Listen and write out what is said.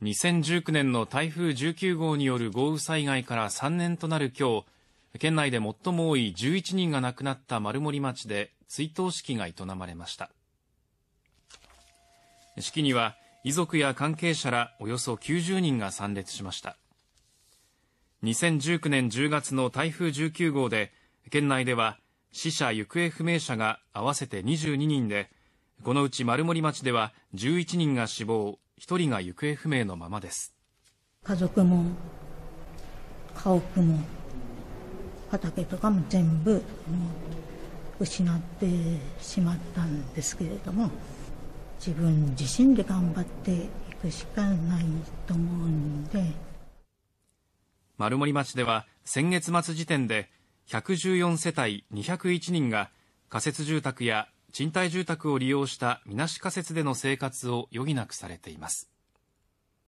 2019年の台風19号による豪雨災害から3年となる今日、県内で最も多い11人が亡くなった丸森町で追悼式が営まれました。式には遺族や関係者らおよそ90人が参列しました。2019年10月の台風19号で、県内では死者・行方不明者が合わせて22人で、このうち丸森町では11人が死亡、1人が行方不明のままです家族も家屋も畑とかも全部失ってしまったんですけれども自分自身で頑張っていくしかないと思うんで丸森町では先月末時点で114世帯201人が仮設住宅や賃貸住宅を利用したみなし仮設での生活を余儀なくされています